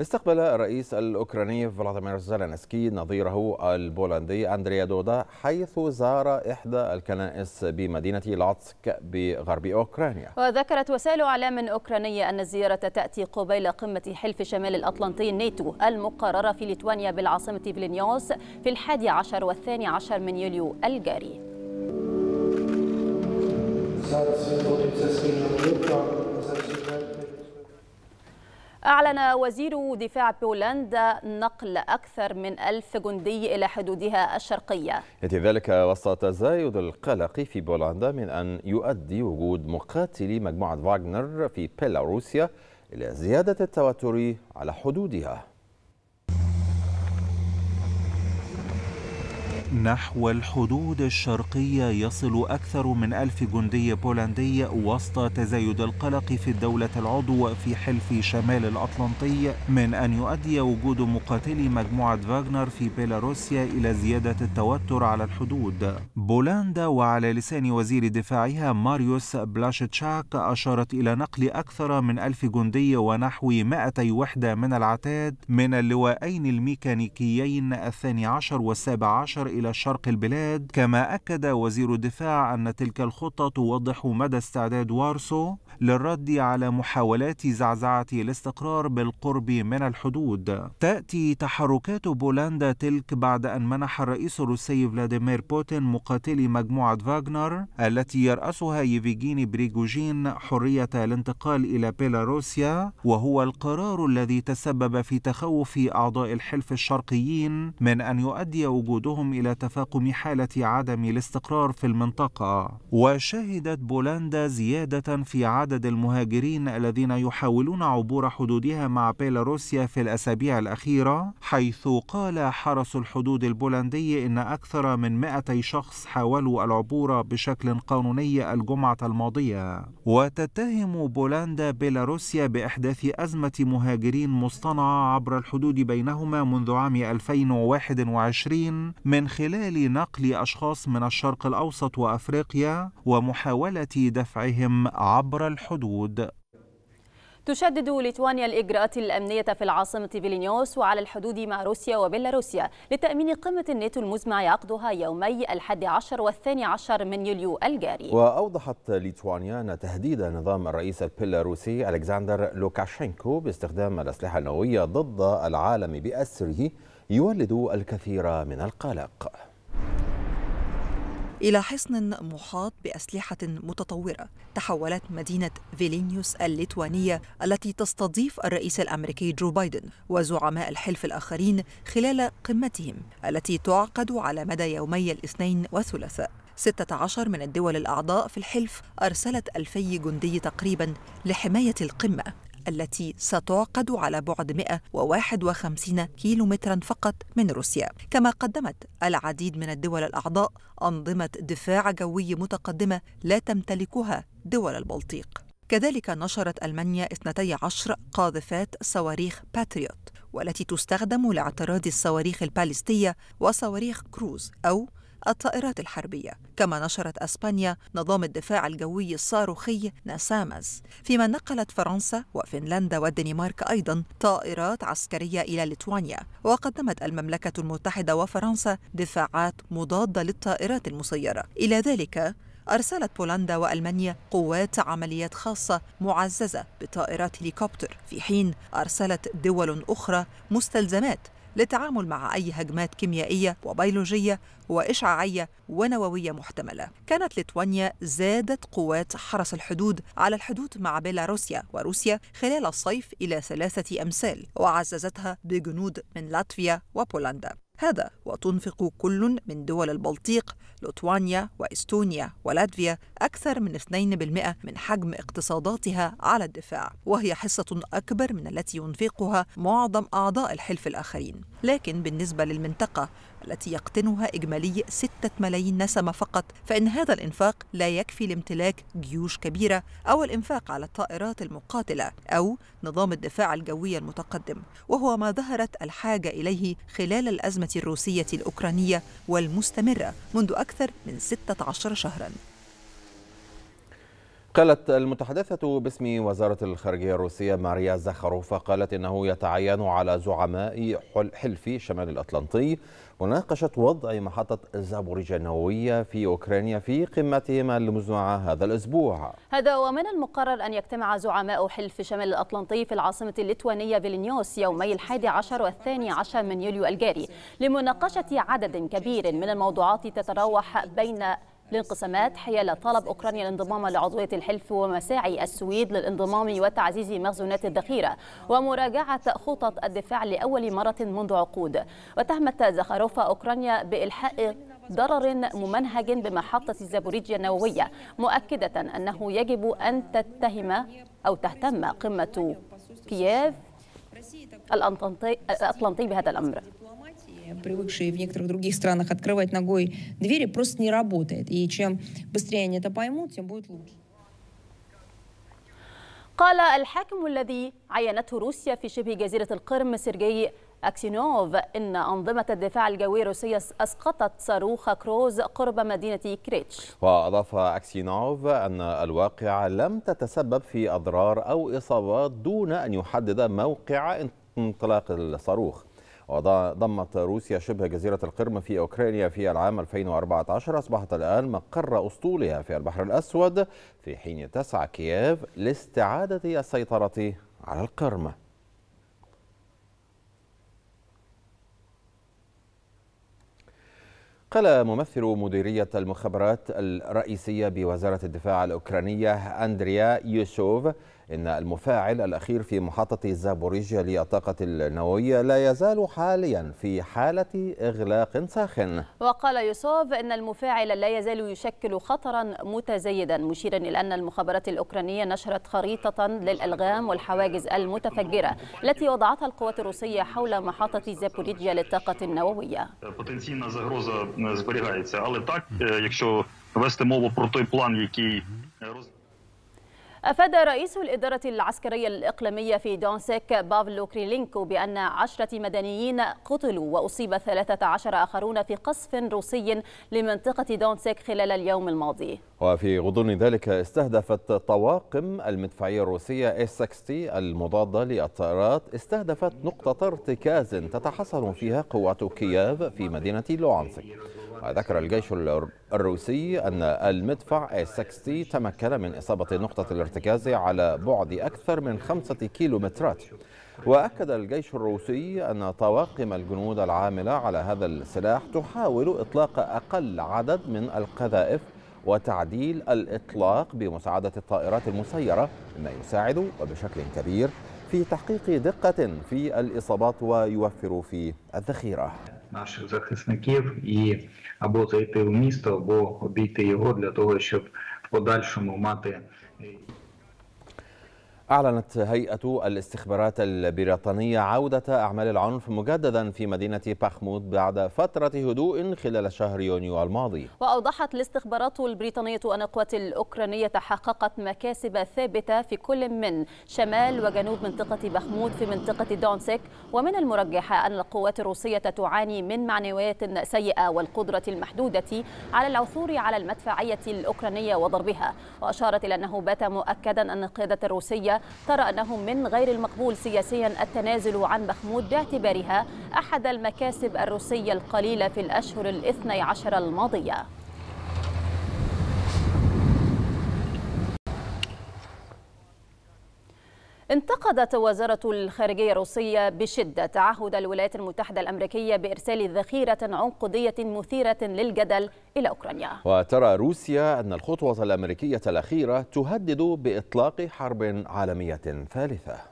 استقبل الرئيس الأوكراني فلاديمير زيلينسكي نظيره البولندي أندريا دودا حيث زار إحدى الكنائس بمدينة لاتسك بغرب أوكرانيا وذكرت وسائل إعلام أوكرانية أن الزيارة تأتي قبيل قمة حلف شمال الأطلنطي الناتو المقررة في ليتوانيا بالعاصمة فيلنيوس في الحادي عشر والثاني عشر من يوليو الجاري أعلن وزير دفاع بولندا نقل أكثر من ألف جندي إلى حدودها الشرقية يأتي ذلك وسط تزايد القلق في بولندا من أن يؤدي وجود مقاتلي مجموعة فاغنر في بيلاروسيا إلى زيادة التوتر على حدودها نحو الحدود الشرقية يصل أكثر من ألف جندي بولندي وسط تزايد القلق في الدولة العضو في حلف شمال الأطلنطي من أن يؤدي وجود مقاتلي مجموعة فاغنر في بيلاروسيا إلى زيادة التوتر على الحدود بولندا وعلى لسان وزير دفاعها ماريوس بلاشتشاك أشارت إلى نقل أكثر من ألف جندي ونحو 200 وحدة من العتاد من اللوائين الميكانيكيين الثاني عشر والسابع عشر إلى إلى شرق البلاد كما أكد وزير الدفاع أن تلك الخطة توضح مدى استعداد وارسو للرد على محاولات زعزعة الاستقرار بالقرب من الحدود تأتي تحركات بولندا تلك بعد أن منح الرئيس الروسي فلاديمير بوتين مقاتلي مجموعة فاغنر التي يرأسها يفيجيني بريجوجين حرية الانتقال إلى بيلاروسيا وهو القرار الذي تسبب في تخوف أعضاء الحلف الشرقيين من أن يؤدي وجودهم إلى تفاقم حالة عدم الاستقرار في المنطقة وشهدت بولندا زيادة في عدد المهاجرين الذين يحاولون عبور حدودها مع بيلاروسيا في الأسابيع الأخيرة حيث قال حرس الحدود البولندي إن أكثر من 200 شخص حاولوا العبور بشكل قانوني الجمعة الماضية وتتهم بولندا بيلاروسيا بإحداث أزمة مهاجرين مصطنعة عبر الحدود بينهما منذ عام 2021 من خلال خلال نقل أشخاص من الشرق الأوسط وأفريقيا ومحاولة دفعهم عبر الحدود تشدد ليتوانيا الإجراءات الأمنية في العاصمة فيلينيوس وعلى الحدود مع روسيا وبيلاروسيا لتأمين قمة الناتو المزمع يعقدها يومي الحادي عشر والثاني عشر من يوليو الجاري وأوضحت ليتوانيا أن تهديد نظام الرئيس البيلاروسي ألكسندر لوكاشينكو باستخدام الأسلحة النووية ضد العالم بأسره يولد الكثير من القلق إلى حصن محاط بأسلحة متطورة تحولت مدينة فيلينيوس الليتوانية التي تستضيف الرئيس الأمريكي جو بايدن وزعماء الحلف الآخرين خلال قمتهم التي تعقد على مدى يومي الاثنين والثلاثاء 16 من الدول الأعضاء في الحلف أرسلت ألفي جندي تقريبا لحماية القمة التي ستعقد على بعد 151 كيلومترا فقط من روسيا كما قدمت العديد من الدول الأعضاء أنظمة دفاع جوي متقدمة لا تمتلكها دول البلطيق كذلك نشرت ألمانيا 12 قاذفات صواريخ باتريوت والتي تستخدم لاعتراض الصواريخ البالستية وصواريخ كروز أو الطائرات الحربية كما نشرت أسبانيا نظام الدفاع الجوي الصاروخي ناسامز فيما نقلت فرنسا وفنلندا والدنمارك أيضا طائرات عسكرية إلى ليتوانيا وقدمت المملكة المتحدة وفرنسا دفاعات مضادة للطائرات المسيرة إلى ذلك أرسلت بولندا وألمانيا قوات عمليات خاصة معززة بطائرات هليكوبتر في حين أرسلت دول أخرى مستلزمات للتعامل مع أي هجمات كيميائية وبيولوجية وإشعاعية ونووية محتملة كانت ليتوانيا زادت قوات حرس الحدود على الحدود مع بيلاروسيا وروسيا خلال الصيف إلى ثلاثة أمثال وعززتها بجنود من لاتفيا وبولندا هذا وتنفق كل من دول البلطيق لتوانيا واستونيا ولاتفيا اكثر من 2% من حجم اقتصاداتها على الدفاع وهي حصه اكبر من التي ينفقها معظم اعضاء الحلف الاخرين لكن بالنسبه للمنطقه التي يقتنها إجمالي 6 ملايين نسمة فقط فإن هذا الإنفاق لا يكفي لامتلاك جيوش كبيرة أو الإنفاق على الطائرات المقاتلة أو نظام الدفاع الجوي المتقدم وهو ما ظهرت الحاجة إليه خلال الأزمة الروسية الأوكرانية والمستمرة منذ أكثر من 16 شهراً قالت المتحدثة باسم وزارة الخارجية الروسية ماريا زخروفا قالت إنه يتعين على زعماء حلف شمال الأطلنطي مناقشة وضع محطة زابوريجا النووية في أوكرانيا في قمتهما المزمعة هذا الأسبوع هذا ومن المقرر أن يجتمع زعماء حلف شمال الأطلنطي في العاصمة الليتوانية فيلنيوس يومي الحادي عشر والثاني عشر من يوليو الجاري لمناقشة عدد كبير من الموضوعات تتراوح بين الانقسامات حيال طلب أوكرانيا الانضمام لعضوية الحلف ومساعي السويد للانضمام وتعزيز مخزونات الذخيرة ومراجعة خطط الدفاع لأول مرة منذ عقود واتهمت زخاروفا أوكرانيا بإلحاق ضرر ممنهج بمحطة زابوريجيا النووية مؤكدة أنه يجب أن تتهم أو تهتم قمة كييف الأطلنطي بهذا الأمر привыкшие в некоторых других странах открывать ногой двери, просто не работает. И чем быстрее они это поймут, тем будет лучше. قال الحاكم الذي عينته روسيا في شبه جزيرة القرم سيرجي أكسينوف إن أنظمة الدفاع الجوي الروسية أسقطت صاروخ كروز قرب مدينة كريتش وأضاف أكسينوف أن الواقع لم تتسبب في أضرار أو إصابات دون أن يحدد موقع انطلاق الصاروخ وضمت روسيا شبه جزيرة القرم في أوكرانيا في العام 2014 أصبحت الآن مقر أسطولها في البحر الأسود في حين تسعى كييف لاستعادة السيطرة على القرم قال ممثل مديرية المخابرات الرئيسية بوزارة الدفاع الأوكرانية أندريا يوسوف إن المفاعل الأخير في محطة زابوريجيا للطاقة النووية لا يزال حاليا في حالة إغلاق ساخن وقال يوسوف إن المفاعل لا يزال يشكل خطرا متزايدا مشيرا إلى أن المخابرات الأوكرانية نشرت خريطة للألغام والحواجز المتفجرة التي وضعتها القوات الروسية حول محطة زابوريجيا للطاقة النووية أفاد رئيس الإدارة العسكرية الإقليمية في دونسك بافلو كريلينكو بأن عشرة مدنيين قتلوا وأصيب 13 آخرون في قصف روسي لمنطقة دونسك خلال اليوم الماضي وفي غضون ذلك استهدفت طواقم المدفعية الروسية الروسية 60 المضادة للطائرات استهدفت نقطة ارتكاز تتحصن فيها قوات كييف في مدينة لوانسك وذكر الجيش الروسي أن المدفع S-60 تمكن من إصابة نقطة الارتكاز على بعد أكثر من خمسة كيلومترات وأكد الجيش الروسي أن طواقم الجنود العاملة على هذا السلاح تحاول إطلاق أقل عدد من القذائف وتعديل الإطلاق بمساعدة الطائرات المسيرة مما يساعد وبشكل كبير في تحقيق دقة في الإصابات ويوفر في الذخيرة наших захисників і або зайти в місто, або обійти його для того, щоб в подальшому мати. Е, أعلنت هيئة الاستخبارات البريطانية عودة أعمال العنف مجددا في مدينة باخمود بعد فترة هدوء خلال شهر يونيو الماضي وأوضحت الاستخبارات البريطانية أن القوات الأوكرانية تحققت مكاسب ثابتة في كل من شمال وجنوب منطقة باخمود في منطقة دونسك ومن المرجح أن القوات الروسية تعاني من معنويات سيئة والقدرة المحدودة على العثور على المدفعية الأوكرانية وضربها وأشارت إلى أنه بات مؤكدا أن القيادة الروسية ترى أنه من غير المقبول سياسيا التنازل عن بخمود باعتبارها أحد المكاسب الروسية القليلة في الأشهر الاثني عشر الماضية انتقدت وزارة الخارجية الروسية بشدة تعهد الولايات المتحدة الأمريكية بإرسال ذخيرة عنقودية مثيرة للجدل إلى أوكرانيا وترى روسيا أن الخطوة الأمريكية الأخيرة تهدد بإطلاق حرب عالمية ثالثة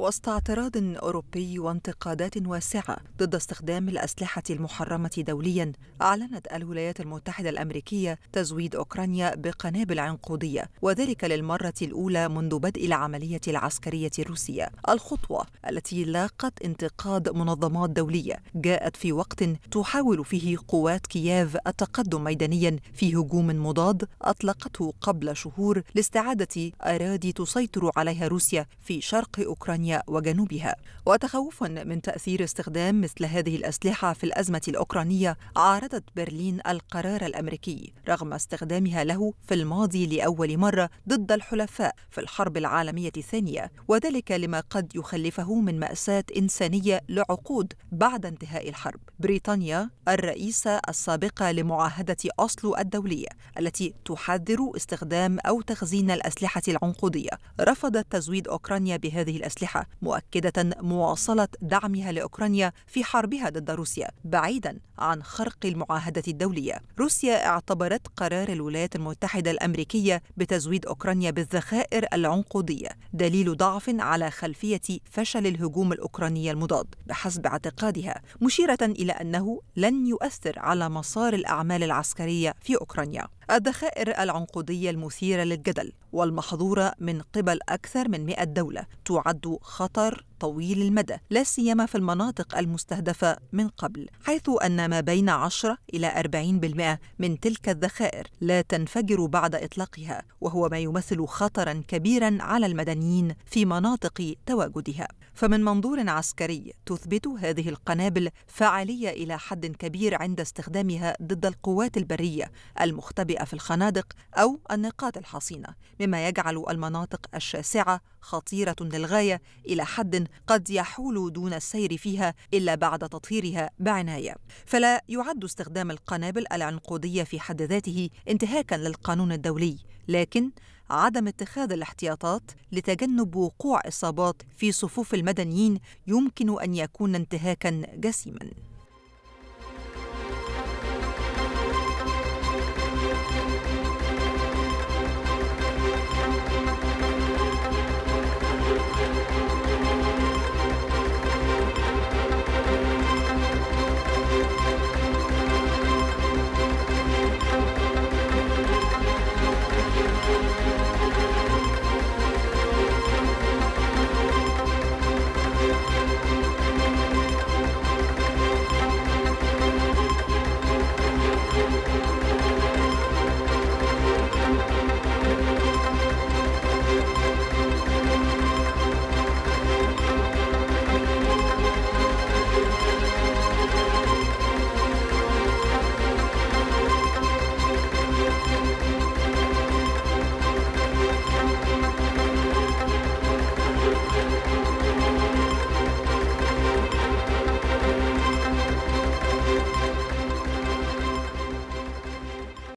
وسط اعتراض أوروبي وانتقادات واسعة ضد استخدام الأسلحة المحرمة دوليا أعلنت الولايات المتحدة الأمريكية تزويد أوكرانيا بقنابل عنقودية وذلك للمرة الأولى منذ بدء العملية العسكرية الروسية الخطوة التي لاقت انتقاد منظمات دولية جاءت في وقت تحاول فيه قوات كييف التقدم ميدانيا في هجوم مضاد أطلقته قبل شهور لاستعادة أراضي تسيطر عليها روسيا في شرق أوكرانيا أوكرانيا وجنوبها وتخوفا من تأثير استخدام مثل هذه الأسلحة في الأزمة الأوكرانية عارضت برلين القرار الأمريكي رغم استخدامها له في الماضي لأول مرة ضد الحلفاء في الحرب العالمية الثانية وذلك لما قد يخلفه من مأساة إنسانية لعقود بعد انتهاء الحرب بريطانيا الرئيسة السابقة لمعاهدة أصلو الدولية التي تحذر استخدام أو تخزين الأسلحة العنقودية رفضت تزويد أوكرانيا بهذه الأسلحة الصحة مؤكدة مواصلة دعمها لأوكرانيا في حربها ضد روسيا بعيدا عن خرق المعاهدة الدولية روسيا اعتبرت قرار الولايات المتحدة الأمريكية بتزويد أوكرانيا بالذخائر العنقودية دليل ضعف على خلفية فشل الهجوم الأوكراني المضاد بحسب اعتقادها مشيرة إلى أنه لن يؤثر على مسار الأعمال العسكرية في أوكرانيا الذخائر العنقودية المثيرة للجدل والمحظورة من قبل أكثر من 100 دولة تعد خطر طويل المدى لا سيما في المناطق المستهدفة من قبل حيث أن ما بين 10 إلى 40% من تلك الذخائر لا تنفجر بعد إطلاقها وهو ما يمثل خطرا كبيرا على المدنيين في مناطق تواجدها فمن منظور عسكري تثبت هذه القنابل فعالية إلى حد كبير عند استخدامها ضد القوات البرية المختبئة في الخنادق أو النقاط الحصينة مما يجعل المناطق الشاسعة خطيرة للغاية إلى حد قد يحول دون السير فيها إلا بعد تطهيرها بعناية فلا يعد استخدام القنابل العنقودية في حد ذاته انتهاكا للقانون الدولي لكن عدم اتخاذ الاحتياطات لتجنب وقوع إصابات في صفوف المدنيين يمكن أن يكون انتهاكا جسيما